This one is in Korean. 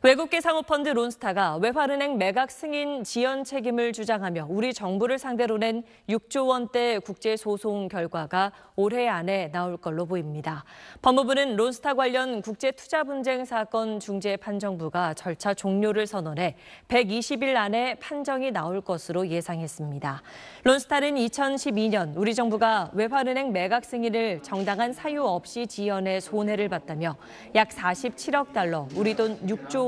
외국계 상호펀드 론스타가 외화은행 매각 승인 지연 책임을 주장하며 우리 정부를 상대로 낸 6조 원대 국제 소송 결과가 올해 안에 나올 걸로 보입니다. 법무부는 론스타 관련 국제 투자 분쟁 사건 중재 판정부가 절차 종료를 선언해 120일 안에 판정이 나올 것으로 예상했습니다. 론스타는 2012년 우리 정부가 외화은행 매각 승인을 정당한 사유 없이 지연해 손해를 봤다며 약 47억 달러, 우리 돈 6조 원